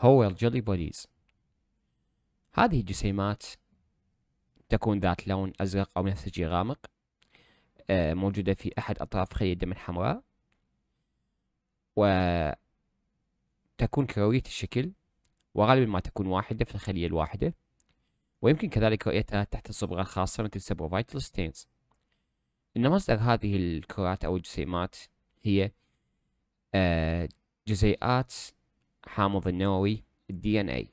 هو الجيلي بوديز هذه الجسيمات تكون ذات لون أزرق أو نسجي غامق آه، موجودة في أحد أطراف خلية الدم الحمراء وتكون كروية الشكل وغالبا ما تكون واحدة في الخلية الواحدة ويمكن كذلك رؤيتها تحت الصبغة الخاصة مثل فايتل ستينز إن مصدر هذه الكرات أو الجسيمات هي آه، جزيئات حامض النووي الدي ان اي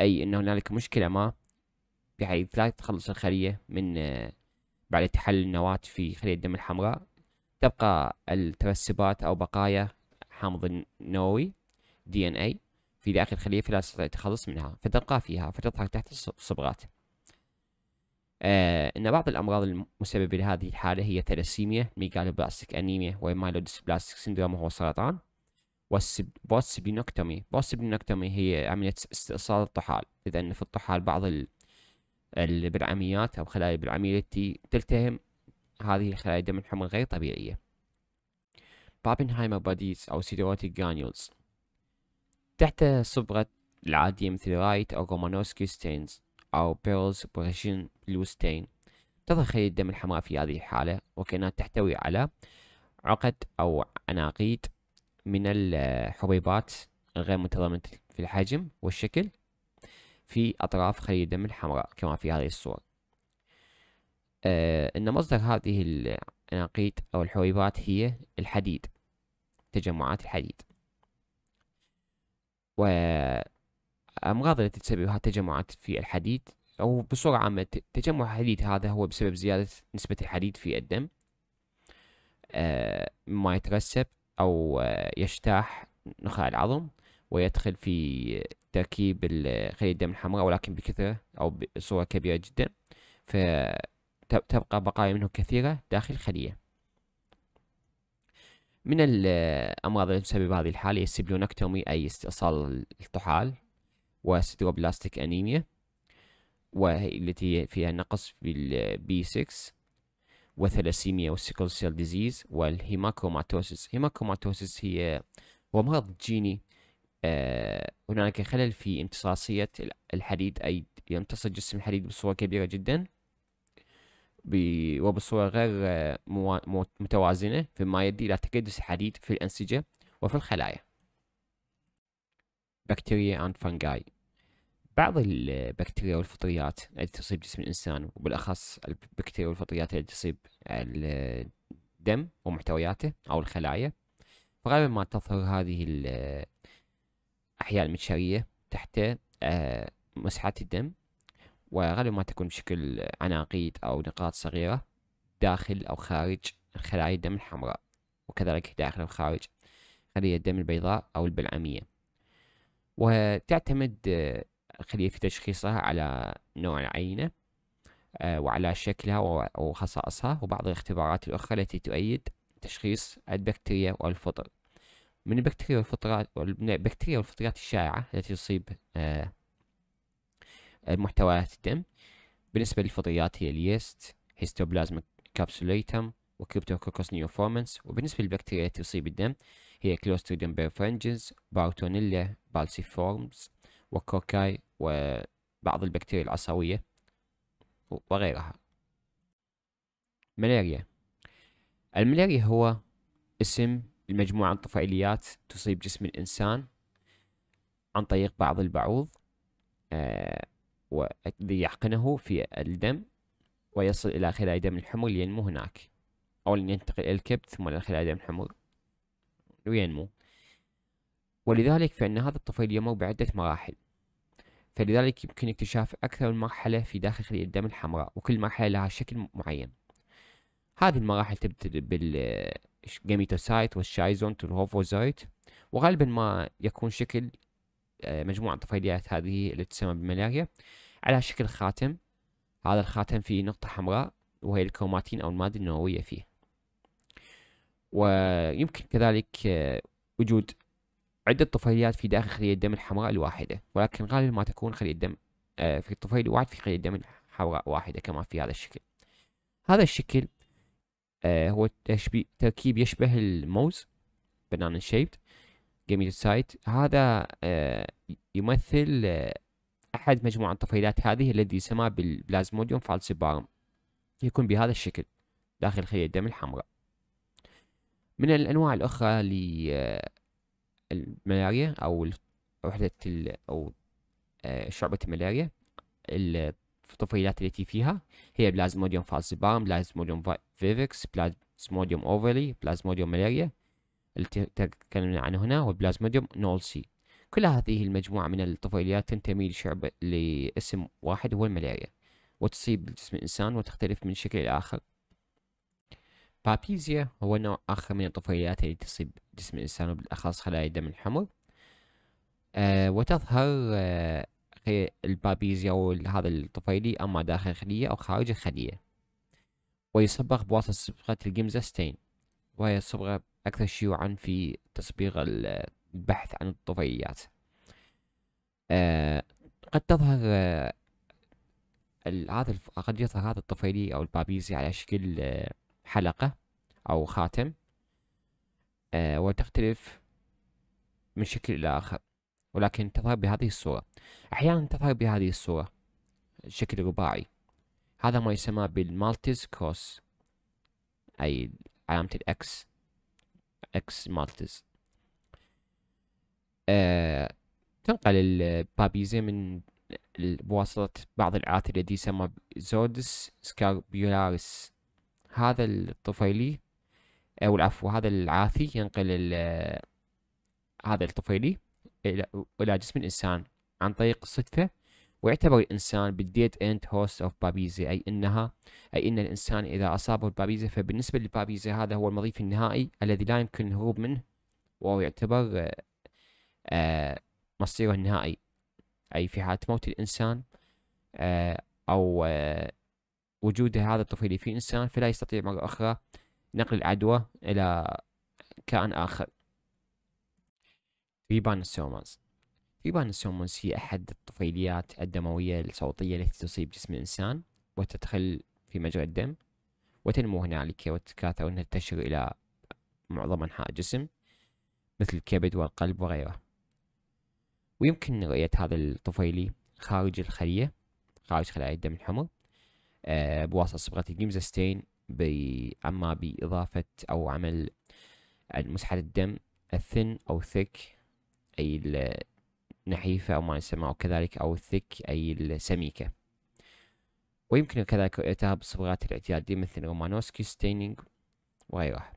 اي ان هنالك مشكله ما بحيث لا تخلص الخليه من آه، بعد تحلل النواة في خلية الدم الحمراء تبقى الترسبات أو بقايا حامض النووي دي ان اي في داخل الخلية فلا تستطيع التخلص منها فتبقى فيها فتظهر تحت الصبغات آه إن بعض الأمراض المسببة لهذه الحالة هي ثلاسيميا ميغالوبلاستيك أنيميا ومايلودسبلاستيك سندروم وهو سرطان والسبينوكتومي والسبينوكتومي هي عملية استئصال الطحال إذا أن في الطحال بعض البلعميات أو خلايا البلعمية التي تلتهم هذه خلايا دم الحمر غير طبيعية بابنهايمر باديز أو سيدواتيك جانيولز تحت صبغة العادية مثل رايت أو غومانوسكي ستينز أو بيرلز بوريشن بلو ستين تظهر خلية الدم الحمراء في هذه الحالة وكأنها تحتوي على عقد أو عناقيد من الحبيبات الغير منتظمة في الحجم والشكل في أطراف خلية الدم الحمراء كما في هذه الصور آه، أن مصدر هذه الأناقيد أو الحبيبات هي الحديد تجمعات الحديد وأمراض التي تسببها تجمعات في الحديد أو بصورة عامة تجمع الحديد هذا هو بسبب زيادة نسبة الحديد في الدم مما آه، ما يترسب أو آه، يجتاح نخاع العظم ويدخل في تركيب آه، خلية الدم الحمراء ولكن بكثرة أو بصورة كبيرة جدا فتبقى بقايا منه كثيرة داخل الخلية من الأمراض آه، التي تسبب هذه الحالة هي السبلونكتومي أي استئصال الطحال وستيروبلاستيك أنيميا والتي فيها نقص في البي 6 وثلاسيميا والسيكل سيل ديزيز والهيماكوماتوسيس هيماكوماتوسيس هي هو مرض جيني آه هناك خلل في امتصاصية الحديد أي يمتص جسم الحديد بصورة كبيرة جدا وبصورة غير آه، متوازنة مما يؤدي إلى تكدس الحديد في الأنسجة وفي الخلايا بكتيريا and fungi بعض البكتيريا والفطريات التي تصيب جسم الإنسان وبالأخص البكتيريا والفطريات التي تصيب الدم ومحتوياته أو الخلايا فغالبا ما تظهر هذه الأحياء المتشرية تحت آه، مسحة الدم وغالبا ما تكون بشكل عناقيد أو نقاط صغيرة داخل أو خارج خلايا الدم الحمراء وكذلك داخل وخارج خلية الدم البيضاء أو البلعمية وتعتمد الخلية في تشخيصها على نوع العينة آه، وعلى شكلها وخصائصها وبعض الاختبارات الأخرى التي تؤيد تشخيص البكتيريا والفطر من البكتيريا والفطرات البكتيريا والفطريات الشائعة التي تصيب آه، محتويات الدم بالنسبة للفطريات هي اليست هيستوبلازما كابسوليتم وكريبتوكوكوس نيوفورمنس وبالنسبة للبكتيريا التي تصيب الدم هي كلوستريديوم بيرفرنجز باوتونيلا بالسيفورمز وكوكاي وبعض البكتيريا العصوية وغيرها ملاريا الملاريا هو اسم لمجموعة من الطفيليات تصيب جسم الإنسان عن طريق بعض البعوض آه، الذي يحقنه في الدم ويصل إلى خلايا دم الحمر لينمو هناك أو لينتقل إلى الكبد ثم إلى خلايا دم الحمر وينمو ولذلك فإن هذا الطفيل يمر بعدة مراحل فلذلك يمكن اكتشاف أكثر من مرحلة في داخل خلية الدم الحمراء وكل مرحلة لها شكل معين هذه المراحل تبدأ بالجاميتوسايت والشايزونت والهوفوزايت وغالبا ما يكون شكل آه، مجموعة طفيليات هذه اللي تسمى بالملاريا على شكل خاتم هذا الخاتم فيه نقطة حمراء وهي الكروماتين أو المادة النووية فيه ويمكن كذلك آه، وجود عدة طفيليات في داخل خلية الدم الحمراء الواحدة ولكن غالبا ما تكون خلية الدم آه، في الطفيل الواحد في خلية دم حمراء واحدة كما في هذا الشكل هذا الشكل آه، هو تركيب يشبه الموز بنانا شيبت سايت هذا آه، يمثل أحد مجموعة الطفيلات هذه الذي يسمى بالبلازموديوم فالسيبارم يكون بهذا الشكل داخل خلية الدم الحمراء من الأنواع الأخرى الملاريا او وحدة او آه، شعبة الملاريا الطفيلات التي فيها هي بلازموديوم فالسيبارم بلازموديوم فيفكس بلازموديوم اوفرلي بلازموديوم ملاريا التي تكلمنا عنه هنا والبلازموديوم نولسي كل هذه المجموعة من الطفيليات تنتمي لشعبة لاسم واحد هو الملاريا وتصيب جسم الإنسان وتختلف من شكل إلى آخر بابيزيا هو نوع آخر من الطفيليات التي تصيب جسم الإنسان وبالأخص خلايا الدم الحمر آه وتظهر آه البابيزيا أو هذا الطفيلي أما داخل الخلية أو خارج الخلية ويصبغ بواسطة صبغة الجمزة ستين وهي الصبغة أكثر شيوعا في تصبيغ البحث عن الطفيليات آه قد تظهر آه هذا قد يظهر هذا الطفيلي أو البابيزيا على شكل آه حلقة أو خاتم آه، وتختلف من شكل إلى آخر ولكن تظهر بهذه الصورة أحيانا تظهر بهذه الصورة شكل رباعي هذا ما يسمى بالمالتز كروس أي علامة الإكس إكس مالتز أه تنقل البابيزي من بواسطة بعض الآلات التي يسمى زودس سكاربيولاريس هذا الطفيلي او العفو هذا العاثي ينقل هذا الطفيلي الى جسم الانسان عن طريق الصدفه ويعتبر الانسان بالديت اند هوست اوف بابيزا اي انها اي ان الانسان اذا اصابه البابيزا فبالنسبه للبابيزا هذا هو المضيف النهائي الذي لا يمكن الهروب منه وهو يعتبر آه، مصيره النهائي اي في حاله موت الانسان آه، او آه، وجود هذا الطفيلي في إنسان فلا يستطيع مرة أخرى نقل العدوى إلى كائن آخر ريبان السومانز ريبان السومانز هي أحد الطفيليات الدموية الصوتية التي تصيب جسم الإنسان وتدخل في مجرى الدم وتنمو هنالك وتتكاثر وتنتشر إلى معظم أنحاء الجسم مثل الكبد والقلب وغيره ويمكن رؤية هذا الطفيلي خارج الخلية خارج خلايا الدم الحمر آه، بواسطة صبغة الجيمز ستين أما بإضافة أو عمل مسحة الدم الثن أو ثيك أي النحيفة أو ما يسمى أو كذلك أو الثيك أي السميكة ويمكن كذلك الإتهاب بالصبغات الاعتيادية مثل رومانوسكي ستينينج وغيرها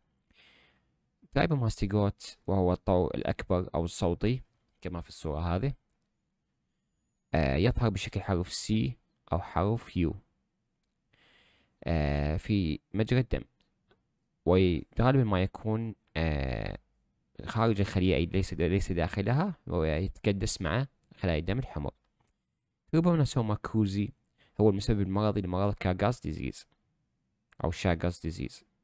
ذائبة طيب ماستيغوت وهو الطوع الأكبر أو الصوتي كما في الصورة هذه آه، يظهر بشكل حرف سي أو حرف يو آه، في مجرى الدم وغالبا ما يكون آه، خارج الخلية أي ليس ليس داخلها ويتكدس مع خلايا الدم الحمر سوما كوزي هو المسبب المرضي لمرض كاغاز ديزيز أو شاغاز ديزيز